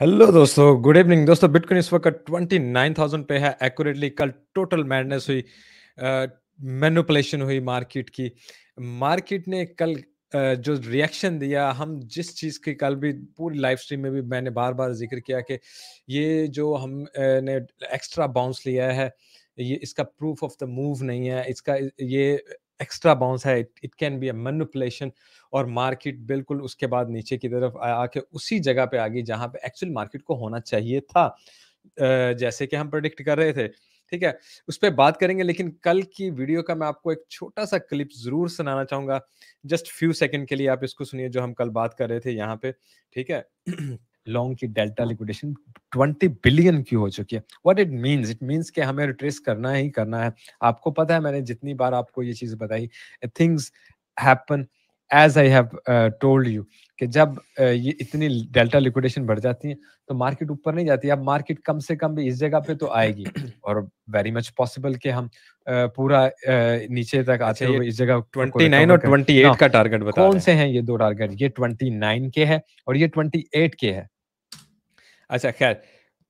Hello दोस्तों good evening दोस्तों bitcoin इस वक्त ट्वेंटी नाइन थाउजेंड पे है एक्यूरेटली कल टोटल मैडनेस हुई मैनुपलेशन uh, हुई मार्केट की मार्केट ने कल uh, जो रिएक्शन दिया हम जिस चीज़ की कल भी पूरी लाइव स्ट्रीम में भी मैंने बार बार जिक्र किया कि ये जो हमने एक्स्ट्रा बाउंस लिया है ये इसका प्रूफ ऑफ द मूव नहीं है इसका ये एक्स्ट्रा बाउंस है it can be a manipulation और मार्केट बिल्कुल उसके बाद नीचे की तरफ आके उसी जगह पे आ गई जहाँ पे एक्चुअल मार्केट को होना चाहिए था जैसे कि हम प्रोडिक्ट कर रहे थे ठीक है उस पर बात करेंगे लेकिन कल की वीडियो का मैं आपको एक छोटा सा क्लिप जरूर सुनाना चाहूंगा जस्ट फ्यू सेकंड के लिए आप इसको सुनिए जो हम कल बात कर रहे थे यहाँ पे ठीक है लॉन्ग की डेल्टा लिक्विडेशन 20 बिलियन की हो चुकी है what it means it means कि हमें रिट्रेस करना ही करना है आपको पता है मैंने जितनी बार आपको ये चीज़ बताई things happen as I have told you कि जब uh, ये इतनी डेल्टा लिक्विडेशन बढ़ जाती है तो मार्केट ऊपर नहीं जाती अब मार्केट कम से कम भी इस जगह पे तो आएगी और वेरी मच पॉसिबल कि हम uh, पूरा uh, नीचे तक आते अच्छा, हुए इस जगह 29 और 28 का टारगेट बता कौन से हैं ये दो टारगेट ये 29 के है और ये 28 के है अच्छा खैर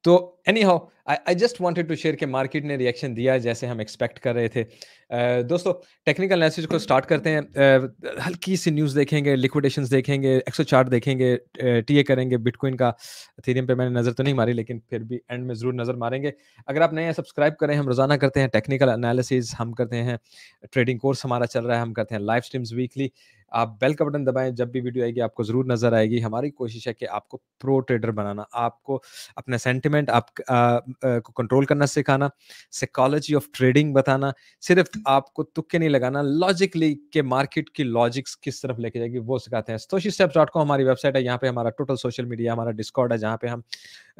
तो anyhow I just wanted to share के मार्केट ने रिएक्शन दिया जैसे हम एक्सपेक्ट कर रहे थे uh, दोस्तों टेक्निकल एनालिसिस को स्टार्ट करते हैं uh, हल्की सी न्यूज़ देखेंगे लिक्विडेशन देखेंगे एक्सो चार्ट देखेंगे टी ए करेंगे बिटकॉइन का थीरियम पे मैंने नज़र तो नहीं मारी लेकिन फिर भी एंड में ज़रूर नज़र मारेंगे अगर आप नए हैं सब्सक्राइब करें हम रोज़ाना करते हैं टेक्निकल एनालिसिस हम करते हैं ट्रेडिंग कोर्स हमारा चल रहा है हम करते हैं लाइव स्ट्रीम्स वीकली आप बेल का बटन दबाएं जब भी वीडियो आएगी आपको ज़रूर नज़र आएगी हमारी कोशिश है कि आपको प्रो ट्रेडर बनाना आपको अपना सेंटिमेंट आप को कंट्रोल करना सिखाना साइकोलॉजी ऑफ ट्रेडिंग बताना सिर्फ आपको तुक्के नहीं लगाना लॉजिकली के मार्केट की लॉजिक्स किस तरफ लेके जाएगी वो सिखाते हैं स्तोशी स्टेप्स डॉट कॉम हमारी वेबसाइट है यहाँ पे हमारा टोटल सोशल मीडिया हमारा डिस्कॉर्ड है जहाँ पे हम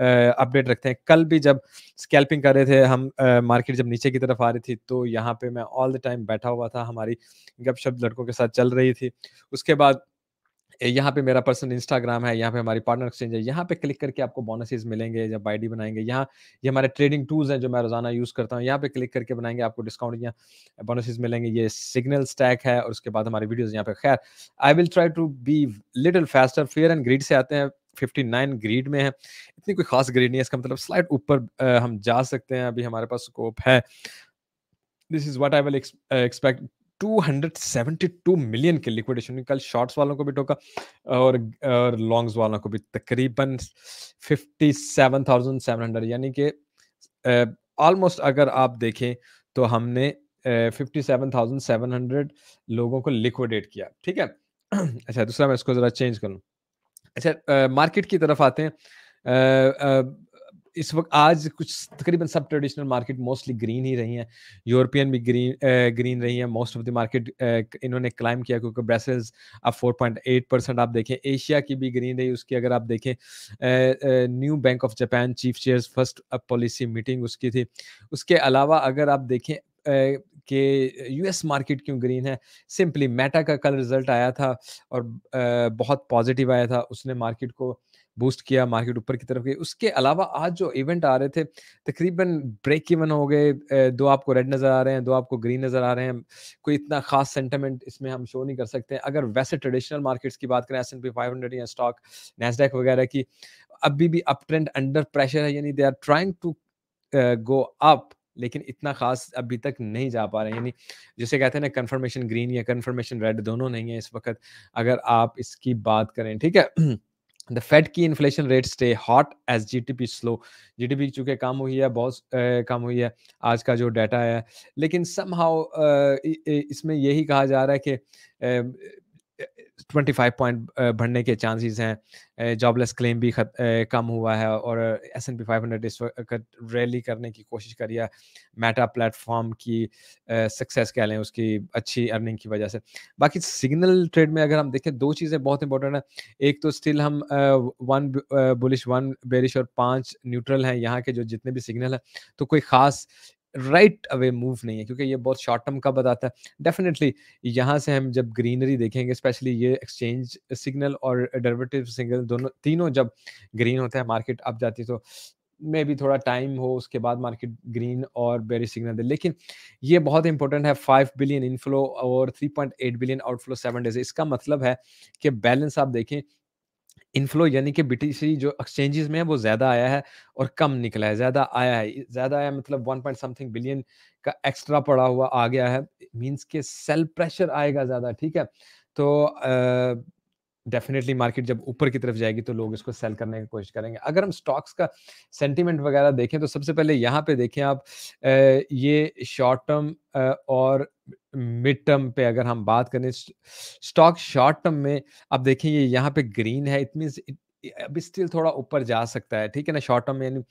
अपडेट रखते हैं कल भी जब स्कैल्पिंग कर रहे थे हम मार्केट जब नीचे की तरफ आ रही थी तो यहाँ पे मैं ऑल द टाइम बैठा हुआ था हमारी गपशप लड़कों के साथ चल रही थी उसके बाद यहाँ पे मेरा पर्सनल इंस्टाग्राम है यहाँ पे हमारी पार्टनर एक्सचेंज है यहाँ पे क्लिक करके आपको बोनसेस मिलेंगे जब आई बनाएंगे यहाँ ये हमारे ट्रेडिंग टूल्स हैं जो मैं रोजाना यूज करता हूँ यहाँ पे क्लिक करके बनाएंगे आपको डिस्काउंट यहाँ बोनसेस मिलेंगे ये सिग्नल स्टैक है और उसके बाद हमारे वीडियोज यहाँ पे खैर I will try to be little faster fear and greed से आते हैं 59 ग्रीड में है इतनी कोई खास ग्रीड नहीं है इसका मतलब स्लाइड ऊपर हम जा सकते हैं अभी हमारे पास स्कोप है this is what I will expect 272 million के लिक्विडेशन कल शॉर्ट्स वालों को भी टोका और और लॉन्ग्स वालों को भी तकरीबन 57,700 यानी कि ऑलमोस्ट अगर आप देखें तो हमने फिफ्टी 57,700 लोगों को लिक्विडेट किया ठीक है अच्छा दूसरा मैं इसको ज़रा चेंज कर लूँ अच्छा मार्केट की तरफ आते हैं इस वक्त आज कुछ तकरीबन सब ट्रेडिशनल मार्केट मोस्टली ग्रीन ही रही हैं यूरोपियन भी ग्रीन ग्रीन रही हैं मोस्ट ऑफ द मार्केट इन्होंने क्लाइम किया क्योंकि ब्रेसल्स अब 4.8 परसेंट आप देखें एशिया की भी ग्रीन रही उसकी अगर आप देखें new Bank of Japan chief chair first policy meeting उसकी थी उसके अलावा अगर आप देखें કે કે યુએસ માર્કેટ ક્યુ ગ્રીન હે સિમ્પલી મેટા કા કલર રિઝલ્ટ આયા થા ઓર બહોત પોઝિટિવ આયા થા ઉસને માર્કેટ કો બૂસ્ટ કિયા માર્કેટ ઉપર કી તરફ ગઈ ઉસકે અલાવા આજ જો ઇવેન્ટ આ રહે થે તકरीबन બ્રેક ઇવન હો ગયે દો આપકો રેડ નજર આ રહે હે દો આપકો ગ્રીન નજર આ રહે હે કોઈ اتنا ખાસ સેન્ટિમેન્ટ ઇસમે હમ શો નહી કર સકતે અગર વેસે ટ્રેડિશનલ માર્કેટ્સ કી બાત કરે એનપી 500 યે સ્ટોક નેસ્ડેક વગેરા કી અભી ભી અપ ટ્રેન્ડ અન્ડર પ્રેશર હે યની they are trying to go up लेकिन इतना खास अभी तक नहीं जा पा रहे यानी जैसे कहते हैं ना कन्फर्मेशन ग्रीन या कन्फर्मेशन रेड दोनों नहीं है इस वक्त अगर आप इसकी बात करें ठीक है द फेड की inflation rate stay hot as G D P slow G D P चूंकि कम हुई है बहुत कम हुई है आज का जो डाटा है लेकिन सम हाउ इसमें यही कहा जा रहा है कि ट्वेंटी फाइव पॉइंट बढ़ने के चांसेस हैं जॉबलेस क्लेम भी खत, कम हुआ है और S and P five hundred इस वक्त रैली करने की कोशिश करी है मेटा प्लेटफॉर्म की सक्सेस कह लें उसकी अच्छी अर्निंग की वजह से बाकी सिग्नल ट्रेड में अगर हम देखें दो चीज़ें बहुत इंपॉर्टेंट हैं एक तो स्टिल हम वन बुलिश वन बेरिश और पाँच न्यूट्रल हैं यहाँ के जो जितने भी सिग्नल हैं तो कोई ख़ास राइट अवे मूव नहीं है क्योंकि ये बहुत शॉर्ट टर्म का बताता है डेफिनेटली यहाँ से हम जब ग्रीनरी देखेंगे स्पेशली ये एक्सचेंज सिग्नल और डेरिवेटिव सिग्नल दोनों तीनों जब ग्रीन होता है मार्केट अप जाती है तो में भी थोड़ा टाइम हो उसके बाद मार्केट ग्रीन और बेरी सिग्नल दे लेकिन ये बहुत इंपॉर्टेंट है फाइव बिलियन इनफ्लो और three point eight billion outflow seven days इसका मतलब है कि बैलेंस आप देखें इनफ्लो यानी कि बीटीसी जो एक्सचेंजेस में है वो ज़्यादा आया है और कम निकला है ज़्यादा आया है ज़्यादा आया मतलब वन पॉइंट समथिंग बिलियन का एक्स्ट्रा पड़ा हुआ आ गया है मीन्स के सेल प्रेशर आएगा ज़्यादा ठीक है तो आ, डेफिनेटली मार्केट जब ऊपर की तरफ जाएगी तो लोग इसको सेल करने की कोशिश करेंगे अगर हम स्टॉक्स का सेंटिमेंट वगैरह देखें तो सबसे पहले यहाँ पे देखें आप ये शॉर्ट टर्म और मिड टर्म पे अगर हम बात करें स्टॉक शॉर्ट टर्म में आप देखें ये यहाँ पे ग्रीन है इट मीन्स अभी स्टिल थोड़ा ऊपर जा सकता है ठीक है ना शॉर्ट टर्म यानी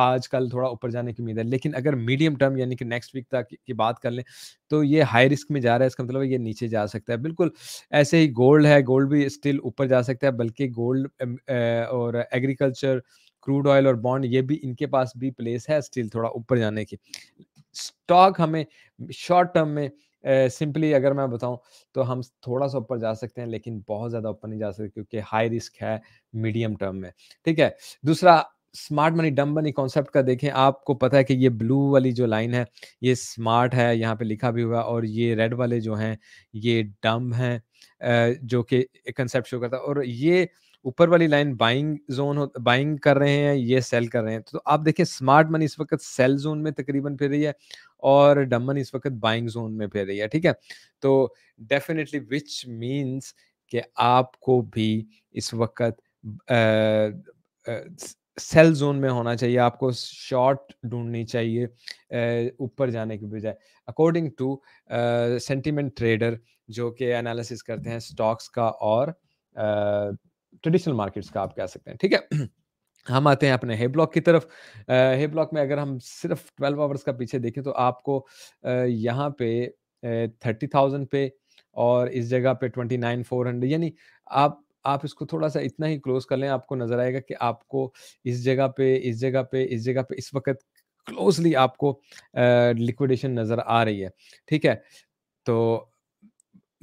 आज कल थोड़ा ऊपर जाने की उम्मीद है लेकिन अगर मीडियम टर्म यानी कि नेक्स्ट वीक तक की बात कर लें तो ये हाई रिस्क में जा रहा है इसका मतलब ये नीचे जा सकता है बिल्कुल ऐसे ही गोल्ड है गोल्ड भी स्टिल ऊपर जा सकता है बल्कि गोल्ड और एग्रीकल्चर क्रूड ऑयल और बॉन्ड ये भी इनके पास भी प्लेस है स्टिल थोड़ा ऊपर जाने की स्टॉक हमें शॉर्ट टर्म में सिंपली अगर मैं बताऊं तो हम थोड़ा सा ऊपर जा सकते हैं लेकिन बहुत ज़्यादा ऊपर नहीं जा सकते क्योंकि हाई रिस्क है मीडियम टर्म में ठीक है दूसरा smart money dumb money concept का देखें आपको पता है कि ये ब्लू वाली जो लाइन है ये स्मार्ट है यहाँ पे लिखा भी हुआ और ये रेड वाले जो हैं ये डम हैं जो कि कंसेप्ट शो करता है और ये ऊपर वाली लाइन बाइंग जोन हो बाइंग कर रहे हैं ये सेल कर रहे हैं तो आप देखिए स्मार्ट मनी इस वक्त सेल जोन में तकरीबन फिर रही है और डम मनी इस वक्त बाइंग जोन में फिर रही है ठीक है तो डेफिनेटली विच मीन्स कि आपको भी इस वक्त सेल जोन में होना चाहिए आपको शॉर्ट ढूंढनी चाहिए ऊपर जाने के बजाय अकॉर्डिंग टू सेंटीमेंट ट्रेडर जो कि एनालिसिस करते हैं स्टॉक्स का और आ, ट्रेडिशनल मार्केट्स का आप कह सकते हैं ठीक है हम आते हैं अपने हे ब्लॉक की तरफ हे ब्लॉक में अगर हम सिर्फ 12 आवर्स का पीछे देखें तो आपको यहाँ पे थर्टी थाउजेंड पे और इस जगह पे ट्वेंटी नाइन फोर हंड्रेड यानी आप आप इसको थोड़ा सा इतना ही क्लोज कर लें आपको नजर आएगा कि आपको इस जगह पे इस जगह पे इस जगह पे इस वक्त क्लोजली आपको लिक्विडेशन नजर आ रही है ठीक है तो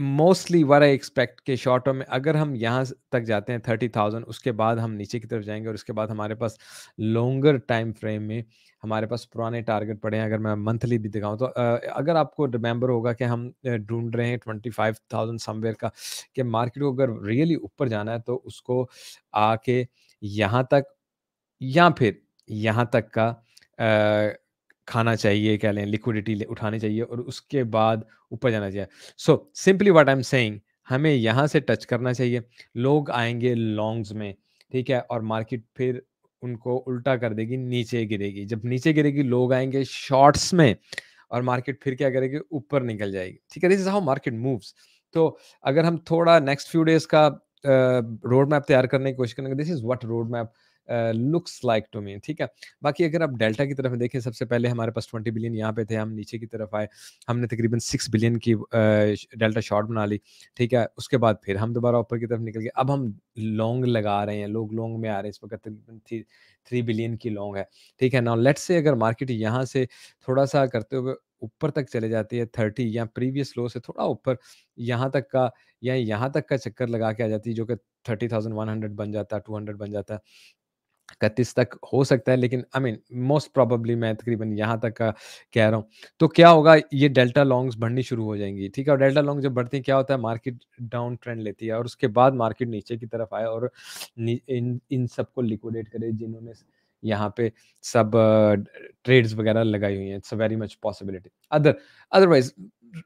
मोस्टली वर आई एक्सपेक्ट के शॉर्ट टर्म में अगर हम यहाँ तक जाते हैं थर्टी थाउजेंड उसके बाद हम नीचे की तरफ जाएंगे और उसके बाद हमारे पास लॉन्गर टाइम फ्रेम में हमारे पास पुराने टारगेट पड़े हैं अगर मैं मंथली भी दिखाऊं तो अगर आपको रिमेंबर होगा कि हम ढूंढ रहे हैं ट्वेंटी फाइव थाउजेंड समवेयर का कि मार्केट को अगर रियली ऊपर जाना है तो उसको आके यहाँ तक या फिर यहाँ तक का खाना चाहिए क्या लें लिक्विडिटी उठानी चाहिए और उसके बाद ऊपर जाना चाहिए so simply what I am saying हमें यहाँ से टच करना चाहिए लोग आएंगे लॉन्ग्स में ठीक है और मार्केट फिर उनको उल्टा कर देगी नीचे गिरेगी जब नीचे गिरेगी लोग आएंगे शॉर्ट्स में और मार्केट फिर क्या करेगी ऊपर निकल जाएगी ठीक है this is how market moves तो अगर हम थोड़ा नेक्स्ट फ्यू डेज का रोड मैप तैयार करने की कोशिश करेंगे this is what road map looks like to me ठीक है बाकी अगर आप डेल्टा की तरफ देखें सबसे पहले हमारे पास ट्वेंटी बिलियन यहाँ पे थे हम नीचे की तरफ आए हमने तकरीबन सिक्स बिलियन की डेल्टा शॉर्ट बना ली ठीक है उसके बाद फिर हम दोबारा ऊपर की तरफ निकल गए अब हम लॉन्ग लगा रहे हैं लोग लॉन्ग में आ रहे हैं इस वक्त तकरीबन थ्री थ्री बिलियन की लॉन्ग है ठीक है ना लेट्स से अगर मार्केट यहाँ से थोड़ा सा करते हुए ऊपर तक चले जाती है थर्टी या प्रीवियस लो से थोड़ा ऊपर यहाँ तक का या यहाँ तक का चक्कर लगा के आ जाती है जो कि थर्टी थाउजेंड वन हंड्रेड बन जाता है टू हंड्रेड बन जाता है इकतीस तक हो सकता है लेकिन आई मीन मोस्ट प्रॉबली मैं तकरीबन यहाँ तक कह रहा हूँ तो क्या होगा ये डेल्टा लॉन्ग्स बढ़नी शुरू हो जाएंगी ठीक है और डेल्टा लॉन्ग जब बढ़ती क्या होता है मार्केट डाउन ट्रेंड लेती है और उसके बाद मार्केट नीचे की तरफ आए और इन इन सबको लिक्विडेट करे जिन्होंने यहाँ पे सब ट्रेड्स वगैरह लगाई हुई हैं it's a very much possibility other otherwise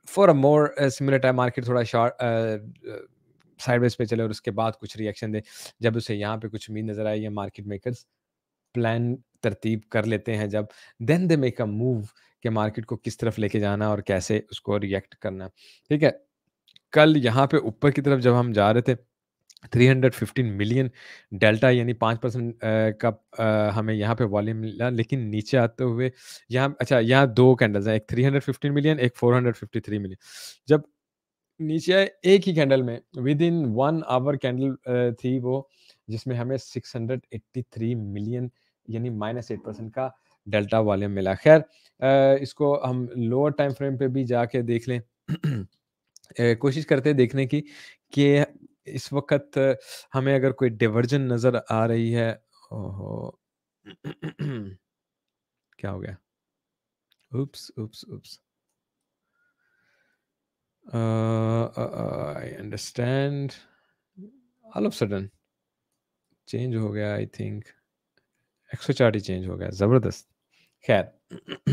for a more similar time market थोड़ा शार्ट साइडवेज पे चले और उसके बाद कुछ रिएक्शन दे जब उसे यहाँ पे कुछ उम्मीद नजर आई या मार्केट मेकर्स प्लान तरतीब कर लेते हैं जब then they make a move कि मार्केट को किस तरफ लेके जाना और कैसे उसको रिएक्ट करना ठीक है कल यहाँ पे ऊपर की तरफ जब हम जा रहे थे 315 मिलियन डेल्टा यानी पाँच परसेंट का आ, हमें यहाँ पे वॉल्यूम मिला लेकिन नीचे आते हुए यहाँ अच्छा यहाँ दो कैंडल्स हैं एक 315 मिलियन एक 453 मिलियन जब नीचे एक ही कैंडल में within one hour candle थी वो जिसमें हमें 683 मिलियन यानी माइनस एट परसेंट का डेल्टा वॉल्यूम मिला खैर इसको हम लोअर टाइम फ्रेम पे भी जाके देख लें कोशिश करते हैं देखने की कि इस वक्त हमें अगर कोई डिवर्जन नज़र आ रही है ओहो क्या हो गया oops oops oops I understand all of sudden change हो गया आई थिंक एक सौ चार ही चेंज हो गया ज़बरदस्त खैर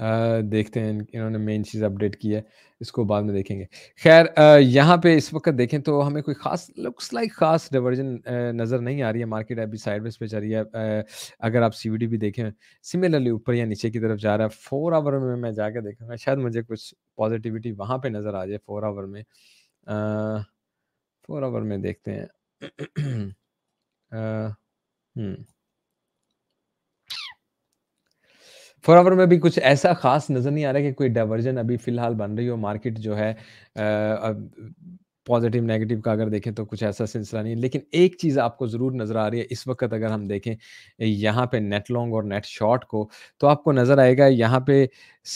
uh, देखते हैं इन्होंने मेन चीज़ अपडेट की है इसको बाद में देखेंगे खैर uh, यहाँ पे इस वक्त देखें तो हमें कोई खास लुक्स लाइक खास डिवर्जन uh, नज़र नहीं आ रही है मार्केट अभी साइडवेज पे चल रही है अगर आप सीवीडी भी देखें सिमिलरली ऊपर या नीचे की तरफ जा रहा है फोर आवर में मैं जाकर देखूँगा शायद मुझे कुछ पॉजिटिविटी वहाँ पे नज़र आ जाए फोर आवर में फोर आवर में देखते हैं फोर आवर हम्म। में भी कुछ ऐसा खास नज़र नहीं आ रहा कि कोई डाइवर्जन अभी फ़िलहाल बन रही हो मार्केट जो है आ, आ, पॉजिटिव नेगेटिव का अगर देखें तो कुछ ऐसा सिलसिला नहीं है लेकिन एक चीज़ आपको ज़रूर नज़र आ रही है इस वक्त अगर हम देखें यहाँ पे नेट लॉन्ग और नेट शॉर्ट को तो आपको नज़र आएगा यहाँ पे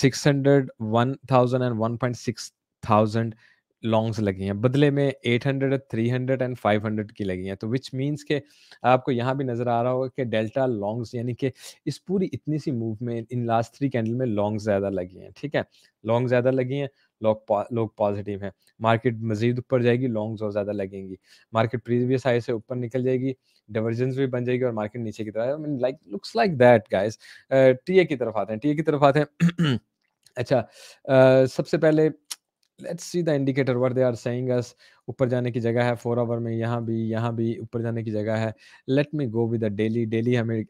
six hundred one thousand and one six thousand longs लगी हैं बदले में eight hundred three hundred and five hundred की लगी हैं तो विच मीन्स के आपको यहाँ भी नज़र आ रहा होगा कि डेल्टा लॉन्ग्स यानी कि इस पूरी इतनी सी मूव में इन लास्ट थ्री कैंडल में लॉन्ग ज़्यादा लगी हैं ठीक है लॉन्ग ज़्यादा लगी हैं लोग पा, लोग पॉजिटिव हैं मार्केट मजीद ऊपर जाएगी लॉन्ग्स और ज़्यादा लगेंगी मार्केट प्रीवियस हाई से ऊपर निकल जाएगी डिवर्जेंस भी बन जाएगी और मार्केट नीचे की तरफ आई mean like looks like that guys टीए की तरफ आते हैं टीए की तरफ आते हैं अच्छा uh, सबसे पहले let's see the indicator where they are saying us ऊपर जाने की जगह है फोर आवर में यहाँ भी यहाँ भी ऊपर जाने की जगह है let me go with the daily daily हमें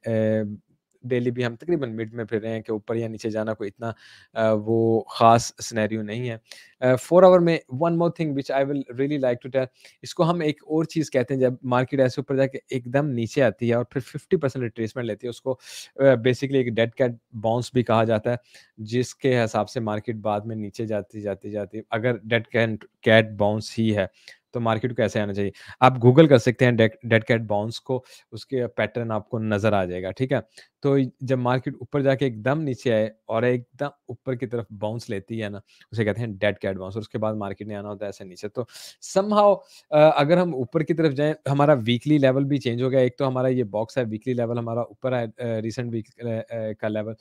डेली भी हम तकरीबन मिड में फिर रहे हैं कि ऊपर या नीचे जाना कोई इतना वो ख़ास स्नैरियो नहीं है फोर आवर में one more thing which I will really like to tell इसको हम एक और चीज़ कहते हैं जब मार्केट ऐसे ऊपर जाके एकदम नीचे आती है और फिर फिफ्टी परसेंट रिट्रेसमेंट लेती है उसको बेसिकली एक डेड कैट बाउंस भी कहा जाता है जिसके हिसाब से मार्केट बाद में नीचे जाती जाती जाती अगर डेड कैट कैट बाउंस ही है तो मार्केट को कैसे आना चाहिए आप गूगल कर सकते हैं डेड कैट बाउंस को उसके पैटर्न आपको नजर आ जाएगा ठीक है तो जब मार्केट ऊपर जाके एकदम नीचे आए और एकदम ऊपर की तरफ बाउंस लेती है ना उसे कहते हैं डेड कैट बाउंस और उसके बाद मार्केट ने आना होता है ऐसे नीचे तो समहाउ अगर हम ऊपर की तरफ जाएं हमारा वीकली लेवल भी चेंज हो गया एक तो हमारा ये बॉक्स है वीकली लेवल हमारा ऊपर है रिसेंट वीक का लेवल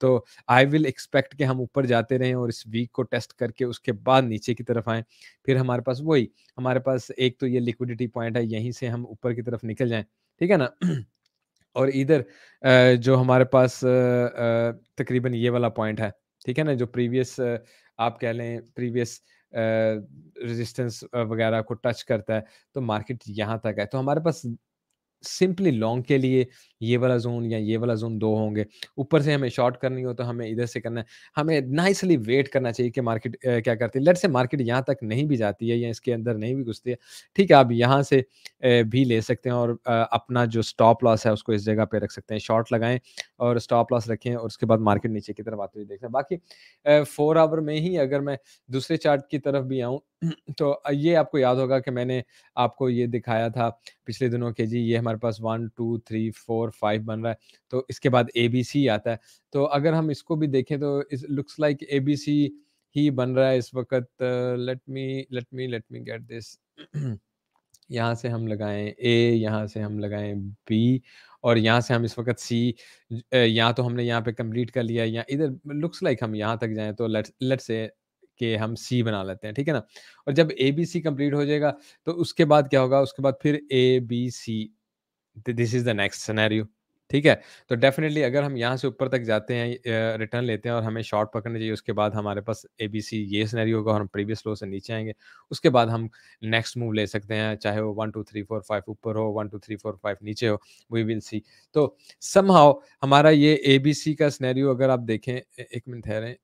तो आई विल एक्सपेक्ट कि हम ऊपर जाते रहें और इस वीक को टेस्ट करके उसके बाद नीचे की तरफ आएँ फिर हमारे पास वही हमारे पास एक तो ये लिक्विडिटी पॉइंट है यहीं से हम ऊपर की तरफ निकल जाएँ ठीक है ना और इधर जो हमारे पास तकरीबन ये वाला पॉइंट है ठीक है ना जो प्रीवियस आप कह लें प्रीवियस रेजिस्टेंस वगैरह को टच करता है तो मार्केट यहाँ तक है तो हमारे पास सिंपली लॉन्ग के लिए ये वाला जोन या ये वाला जोन दो होंगे ऊपर से हमें शॉर्ट करनी हो तो हमें इधर से करना है हमें नाइसली वेट करना चाहिए कि मार्केट क्या करती है लेट से मार्केट यहाँ तक नहीं भी जाती है या इसके अंदर नहीं भी घुसती है ठीक है आप यहाँ से भी ले सकते हैं और अपना जो स्टॉप लॉस है उसको इस जगह पर रख सकते हैं शॉर्ट लगाएं और स्टॉप लॉस रखें और उसके बाद मार्केट नीचे की तरफ आते हुए देखें बाकी फोर आवर में ही अगर मैं दूसरे चार्ट की तरफ भी आऊँ तो ये आपको याद होगा कि मैंने आपको ये दिखाया था पिछले दिनों के जी ये हमारे पास one two three four five बन रहा है तो इसके बाद ए बी सी आता है तो अगर हम इसको भी देखें तो इस looks like A B C ही बन रहा है इस वक्त let me let me let me get this यहाँ से हम लगाएं ए यहाँ से हम लगाएं बी और यहाँ से हम इस वक्त सी यहाँ तो हमने यहाँ पे कंप्लीट कर लिया या इधर लुक्स लाइक हम यहाँ तक जाएं तो लेट लेट से के हम सी बना लेते हैं ठीक है ना और जब ए बी सी कंप्लीट हो जाएगा तो उसके बाद क्या होगा उसके बाद फिर A B C this is the next scenario ठीक है तो डेफिनेटली अगर हम यहाँ से ऊपर तक जाते हैं रिटर्न लेते हैं और हमें शॉर्ट पकड़ना चाहिए उसके बाद हमारे पास ए बी सी ये सिनेरियो होगा और हम प्रीवियस लो से नीचे आएंगे उसके बाद हम नेक्स्ट मूव ले सकते हैं चाहे वो one two three four five ऊपर हो one two three four five नीचे हो वी विल सी तो समहाउ हमारा ये ए बी सी का सिनेरियो अगर आप देखें एक मिनट ठहरें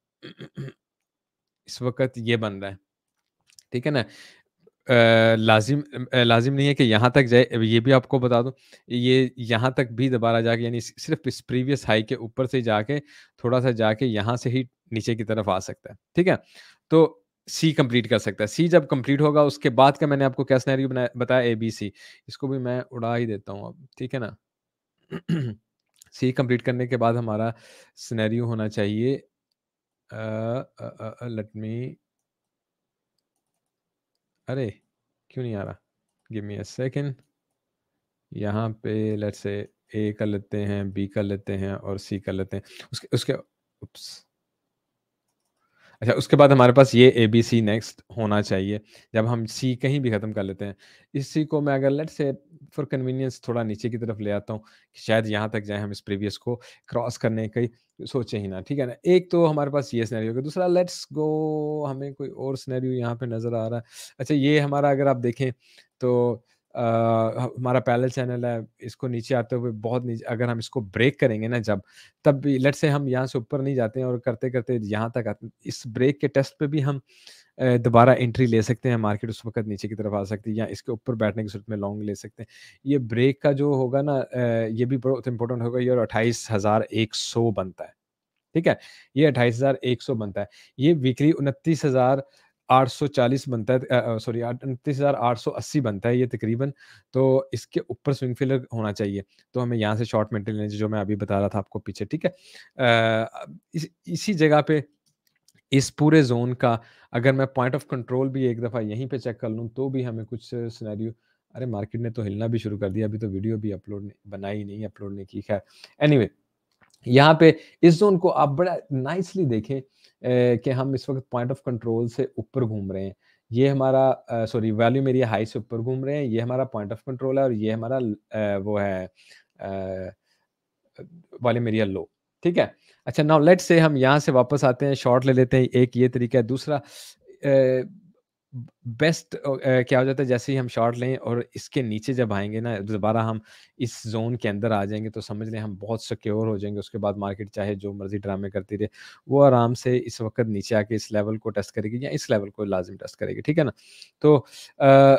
इस वक्त ये बन रहा है ठीक है ना लाजिम लाजिम नहीं है कि यहाँ तक जाए ये भी आपको बता दूँ ये यहाँ तक भी दोबारा जाके यानी सिर्फ इस प्रीवियस हाई के ऊपर से जाके थोड़ा सा जाके यहाँ से ही नीचे की तरफ आ सकता है ठीक है तो सी कंप्लीट कर सकता है सी जब कंप्लीट होगा उसके बाद का मैंने आपको क्या स्नैरियो बनाया बताया ए बी सी इसको भी मैं उड़ा ही देता हूँ अब ठीक है ना सी कंप्लीट करने के बाद हमारा स्नैरियो होना चाहिए लेट मी अरे क्यों नहीं आ रहा गिव मी अ सेकेंड यहाँ पे लेट से ए कर लेते हैं बी कर लेते हैं और सी कर लेते हैं उसके उसके उप्स, अच्छा उसके बाद हमारे पास ये ए बी सी नेक्स्ट होना चाहिए जब हम सी कहीं भी ख़त्म कर लेते हैं इस सी को मैं अगर लेट से फॉर कन्वीनियंस थोड़ा नीचे की तरफ ले आता हूँ कि शायद यहाँ तक जाए हम इस प्रीवियस को क्रॉस करने का सोचे ही ना ठीक है ना एक तो हमारे पास ये स्नैरियो होगा दूसरा लेट्स गो हमें कोई और स्नैरियो यहाँ पे नज़र आ रहा है अच्छा ये हमारा अगर आप देखें तो हमारा पहला चैनल है इसको नीचे आते हुए बहुत नीचे अगर हम इसको ब्रेक करेंगे ना जब तब लट से हम यहाँ से ऊपर नहीं जाते हैं और करते करते यहाँ तक आते इस ब्रेक के टेस्ट पे भी हम दोबारा एंट्री ले सकते हैं मार्केट उस वक्त नीचे की तरफ आ सकती है या इसके ऊपर बैठने की सूरत में लॉन्ग ले सकते हैं ये ब्रेक का जो होगा ना ये भी बहुत इंपॉर्टेंट होगा ये और अट्ठाईस हज़ार एक सौ बनता है ठीक है ये अट्ठाईस हज़ार एक सौ बनता है ये वीकली उनतीस हज़ार 840 बनता है सॉरी उनतीस हज़ार आठ सौ बनता है ये तकरीबन तो इसके ऊपर स्विंग फिलर होना चाहिए तो हमें यहाँ से शॉर्ट मेंटल लेना जो मैं अभी बता रहा था आपको पीछे ठीक है आ, इस, इसी जगह पे इस पूरे जोन का अगर मैं पॉइंट ऑफ कंट्रोल भी एक दफ़ा यहीं पे चेक कर लूँ तो भी हमें कुछ सिनेरियो अरे मार्केट ने तो हिलना भी शुरू कर दिया अभी तो वीडियो भी अपलोड बनाई नहीं अपलोड नहीं की खैर एनी anyway, यहाँ पे इस जोन को आप बड़ा नाइसली देखें कि हम इस वक्त पॉइंट ऑफ कंट्रोल से ऊपर घूम रहे हैं ये हमारा सॉरी वैल्यू मेरी हाई से ऊपर घूम रहे हैं ये हमारा पॉइंट ऑफ कंट्रोल है और ये हमारा वो है वॉल्यूम एरिया लो ठीक है अच्छा नाउ लेट से हम यहाँ से वापस आते हैं शॉर्ट ले लेते हैं एक ये तरीका है दूसरा बेस्ट क्या हो जाता है जैसे ही हम शॉट लें और इसके नीचे जब आएंगे ना दोबारा हम इस जोन के अंदर आ जाएंगे तो समझ लें हम बहुत सिक्योर हो जाएंगे उसके बाद मार्केट चाहे जो मर्जी ड्रामे करती रहे वो आराम से इस वक्त नीचे आके इस लेवल को टेस्ट करेगी या इस लेवल को लाजम टेस्ट करेगी ठीक है ना तो आ,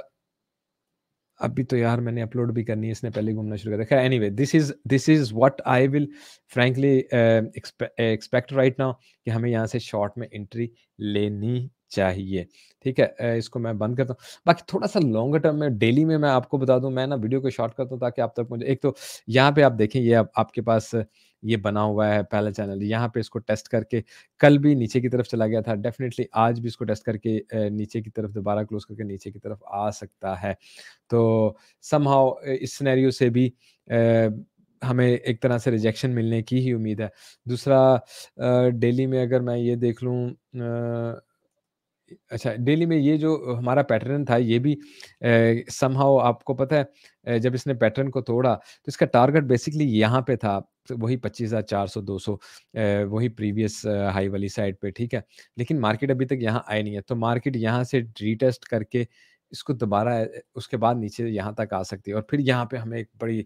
अभी तो यार मैंने अपलोड भी करनी है इसने पहले घूमना शुरू कर रखा है वे this is this is what I will frankly expect right now कि हमें यहाँ से शॉर्ट में एंट्री लेनी चाहिए ठीक है इसको मैं बंद करता हूँ बाकी थोड़ा सा लॉन्गर टर्म में डेली में मैं आपको बता दूं मैं ना वीडियो को शॉर्ट करता हूँ ताकि आप तक मुझे एक तो यहाँ पे आप देखें ये आप, आपके पास ये बना हुआ है पहला चैनल यहाँ पे इसको टेस्ट करके कल भी नीचे की तरफ चला गया था डेफिनेटली आज भी इसको टेस्ट करके नीचे की तरफ दोबारा क्लोज करके नीचे की तरफ आ सकता है तो समहाउ इस सिनेरियो से भी हमें एक तरह से रिजेक्शन मिलने की ही उम्मीद है दूसरा डेली में अगर मैं ये देख लूँ अच्छा डेली में ये जो हमारा पैटर्न था ये भी समहाउ आपको पता है जब इसने पैटर्न को तोड़ा तो इसका टारगेट बेसिकली यहाँ पे था तो वही पच्चीस हज़ार चार सौ दो सौ वही प्रीवियस हाई वाली साइड पे ठीक है लेकिन मार्केट अभी तक यहाँ आई नहीं है तो मार्केट यहाँ से रीटेस्ट करके इसको दोबारा उसके बाद नीचे यहाँ तक आ सकती है और फिर यहाँ पे हमें एक बड़ी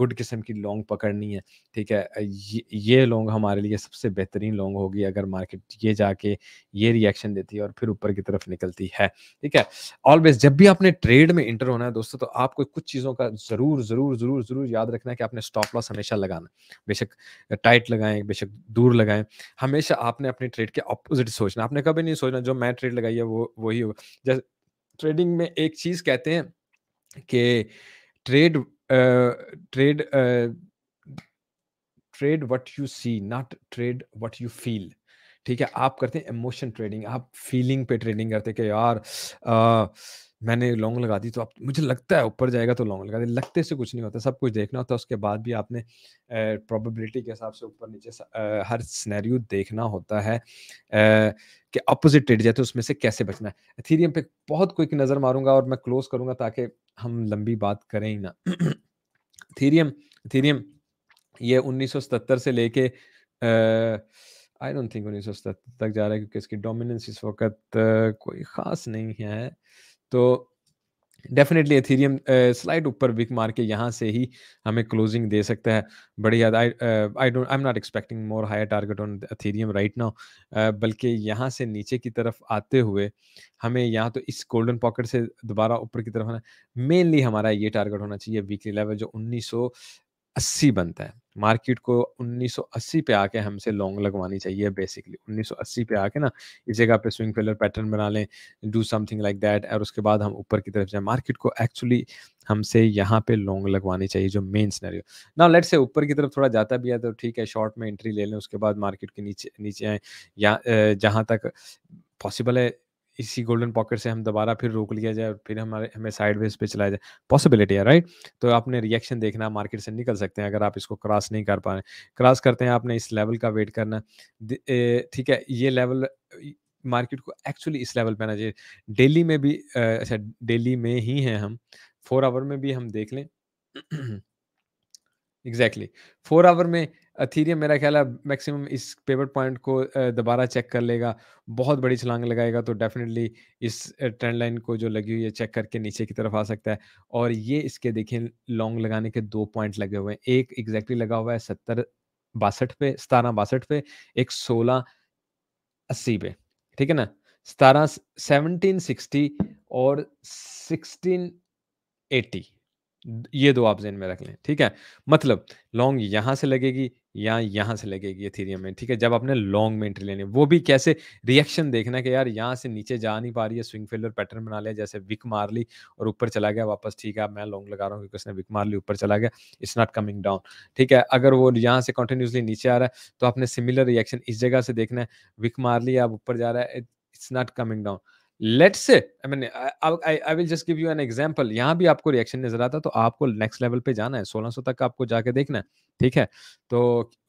गुड किस्म की लॉन्ग पकड़नी है ठीक है ये, ये लॉन्ग हमारे लिए सबसे बेहतरीन लॉन्ग होगी अगर मार्केट ये जाके ये रिएक्शन देती है और फिर ऊपर की तरफ निकलती है ठीक है ऑलवेज जब भी आपने ट्रेड में इंटर होना है दोस्तों तो आपको कुछ चीज़ों का ज़रूर ज़रूर ज़रूर ज़रूर याद रखना है कि आपने स्टॉप लॉस हमेशा लगाना बेशक टाइट लगाएं बेशक दूर लगाएं हमेशा आपने अपने ट्रेड के अपोजिट सोचना आपने कभी नहीं सोचना जो मैं ट्रेड लगाई है वो वही होगा जैसे ट्रेडिंग में एक चीज कहते हैं कि trade trade trade what you see not trade what you feel ठीक है आप करते हैं इमोशन ट्रेडिंग आप फीलिंग पे ट्रेडिंग करते हैं कि यार आ, मैंने लॉन्ग लगा दी तो आप मुझे लगता है ऊपर जाएगा तो लॉन्ग लगा दी लगते से कुछ नहीं होता सब कुछ देखना होता है उसके बाद भी आपने प्रोबेबिलिटी के हिसाब से ऊपर नीचे आ, हर स्नैरियो देखना होता है आ, कि अपोजिट ट्रेड जाए तो उसमें से कैसे बचना है एथीरियम पे बहुत क्विक नज़र मारूंगा और मैं क्लोज करूंगा ताकि हम लंबी बात करें ही ना थीरियम थीरियम ये उन्नीस से लेके आई डोंट थिंक उन्नीस सौ सतहत्तर तक जा रहा है क्योंकि इसकी डोमिनेंस इस वक्त कोई ख़ास नहीं है तो डेफिनेटली एथीरियम स्लाइड ऊपर विक मार के यहाँ से ही हमें क्लोजिंग दे सकता है बढ़िया I I don't I am not expecting more higher target on Ethereum right now बल्कि यहाँ से नीचे की तरफ आते हुए हमें यहाँ तो इस गोल्डन पॉकेट से दोबारा ऊपर की तरफ आना मेनली हमारा ये टारगेट होना चाहिए वीकली लेवल जो उन्नीस सौ अस्सी बनता है मार्केट को 1980 पे आके हमसे लॉन्ग लगवानी चाहिए बेसिकली 1980 पे आके ना इस जगह पे स्विंग फेलर पैटर्न बना लें डू समथिंग लाइक दैट और उसके बाद हम ऊपर की तरफ जाएं मार्केट को एक्चुअली हमसे यहाँ पे लॉन्ग लगवानी चाहिए जो मेन सिनेरियो ना लेट से ऊपर की तरफ थोड़ा जाता भी है तो ठीक है शॉर्ट में एंट्री ले लें उसके बाद मार्केट के नीचे नीचे आए या जहाँ तक पॉसिबल है इसी गोल्डन पॉकेट से हम दोबारा फिर रोक लिया जाए और फिर हमारे हमें साइड वेज पे चलाया जाए पॉसिबिलिटी है राइट तो आपने रिएक्शन देखना मार्केट से निकल सकते हैं अगर आप इसको क्रॉस नहीं कर पा रहे क्रॉस करते हैं आपने इस लेवल का वेट करना ठीक है ये लेवल मार्केट को एक्चुअली इस लेवल पे आना चाहिए डेली में भी अच्छा डेली में ही हैं हम फोर आवर में भी हम देख लें एग्जैक्टली फोर आवर में अथीरियम मेरा ख्याल है मैक्सिमम इस पेपर पॉइंट को दोबारा चेक कर लेगा बहुत बड़ी छलांग लगाएगा तो डेफिनेटली इस ट्रेंड लाइन को जो लगी हुई है चेक करके नीचे की तरफ आ सकता है और ये इसके देखें लॉन्ग लगाने के दो पॉइंट लगे हुए हैं एक एग्जैक्टली लगा हुआ है सत्तर बासठ पे सतारह बासठ पे एक सोलह अस्सी पे ठीक है ना सतारह सेवनटीन सिक्सटी और सिक्सटीन एटी ये दो आप जेन में रख लें ठीक है मतलब लॉन्ग यहाँ से लगेगी या यहाँ से लगेगी थीरियम में ठीक है जब आपने लॉन्ग में एंट्री लेनी वो भी कैसे रिएक्शन देखना कि यार यहाँ से नीचे जा नहीं पा रही है स्विंग फेलर पैटर्न बना लिया जैसे विक मार ली और ऊपर चला गया वापस ठीक है मैं लॉन्ग लगा रहा हूँ क्योंकि उसने विक मार ली ऊपर चला गया इट्स नॉट कमिंग डाउन ठीक है अगर वो यहाँ से कंटिन्यूसली नीचे आ रहा है तो आपने सिमिलर रिएक्शन इस जगह से देखना है विक मार लिया आप ऊपर जा रहा है it's not coming down let say I mean I will just give you an example यहाँ भी आपको रिएक्शन नजर आता तो आपको नेक्स्ट लेवल पे जाना है 1600 तक आपको जाके देखना है ठीक है तो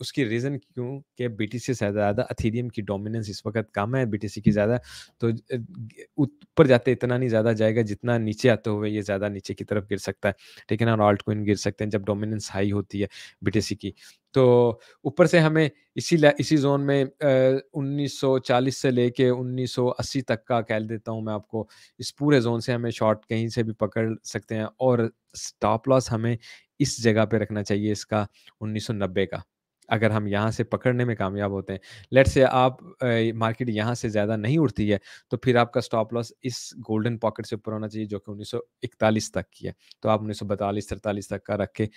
उसकी रीजन क्यों कि बीटीसी से ज्यादा अथीरियम की डोमिनेंस इस वक्त कम है बीटीसी की ज्यादा तो ऊपर जाते इतना नहीं ज्यादा जाएगा जितना नीचे आते हुए ये ज्यादा नीचे की तरफ गिर सकता है ठीक है ना और ऑल्ट कोइन गिर सकते हैं जब डोमिनेंस हाई होती है बीटीसी की तो ऊपर से हमें इसी इसी जोन में उन्नीस सौ चालीस से लेके उन्नीस सौ अस्सी तक का कह देता हूँ मैं आपको इस पूरे जोन से हमें शॉर्ट कहीं से भी पकड़ सकते हैं और स्टॉप लॉस हमें इस जगह पे रखना चाहिए इसका उन्नीस सौ नब्बे का अगर हम यहाँ से पकड़ने में कामयाब होते हैं लेट से आप मार्केट यहाँ से ज़्यादा नहीं उठती है तो फिर आपका स्टॉप लॉस इस गोल्डन पॉकेट से ऊपर होना चाहिए जो कि 1941 तक की है तो आप उन्नीस सौ तक का रख के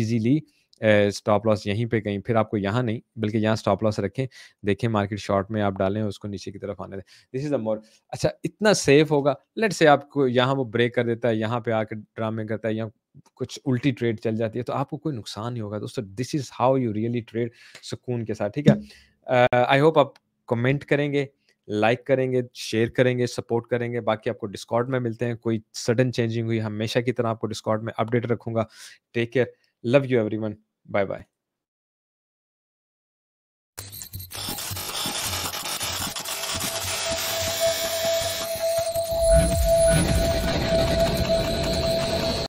ईजीली स्टॉप लॉस यहीं पे कहीं फिर आपको यहाँ नहीं बल्कि यहाँ स्टॉप लॉस रखें देखें मार्केट शॉर्ट में आप डालें उसको नीचे की तरफ आने दें दिस इज़ द मोर अच्छा इतना सेफ होगा लेट से आपको यहाँ वो ब्रेक कर देता है यहाँ पे आके ड्रामे करता है यहाँ कुछ उल्टी ट्रेड चल जाती है तो आपको कोई नुकसान नहीं होगा दोस्तों this is how you really trade सुकून के साथ ठीक है आई होप आप कमेंट करेंगे लाइक करेंगे शेयर करेंगे सपोर्ट करेंगे बाकी आपको डिस्कॉर्ड में मिलते हैं कोई सडन चेंजिंग हुई हमेशा की तरह आपको डिस्कॉर्ड में अपडेट रखूंगा take care love you everyone Bye bye.